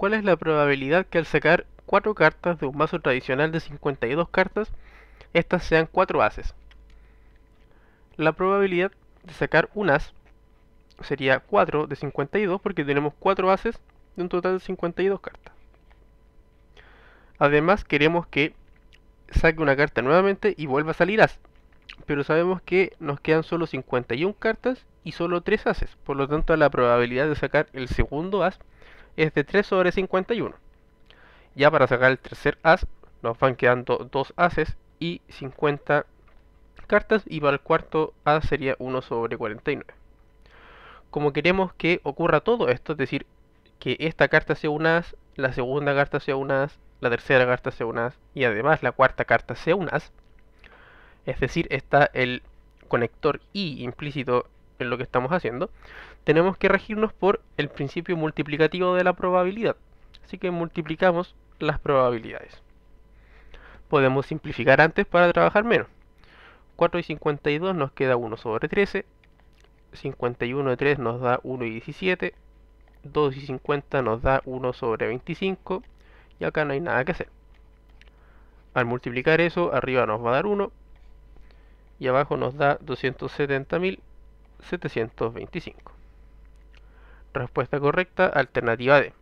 ¿Cuál es la probabilidad que al sacar 4 cartas de un mazo tradicional de 52 cartas, estas sean 4 ases? La probabilidad de sacar un as sería 4 de 52 porque tenemos 4 ases de un total de 52 cartas. Además queremos que saque una carta nuevamente y vuelva a salir as. Pero sabemos que nos quedan solo 51 cartas y solo 3 ases. Por lo tanto la probabilidad de sacar el segundo as es de 3 sobre 51. Ya para sacar el tercer as nos van quedando dos ases y 50 cartas y para el cuarto as sería 1 sobre 49. Como queremos que ocurra todo esto, es decir, que esta carta sea un as, la segunda carta sea un as, la tercera carta sea un as y además la cuarta carta sea un as, es decir, está el conector y implícito en lo que estamos haciendo, tenemos que regirnos por el principio multiplicativo de la probabilidad. Así que multiplicamos las probabilidades. Podemos simplificar antes para trabajar menos. 4 y 52 nos queda 1 sobre 13. 51 y 3 nos da 1 y 17. 2 y 50 nos da 1 sobre 25. Y acá no hay nada que hacer. Al multiplicar eso, arriba nos va a dar 1. Y abajo nos da 270.000 725. Respuesta correcta, alternativa D.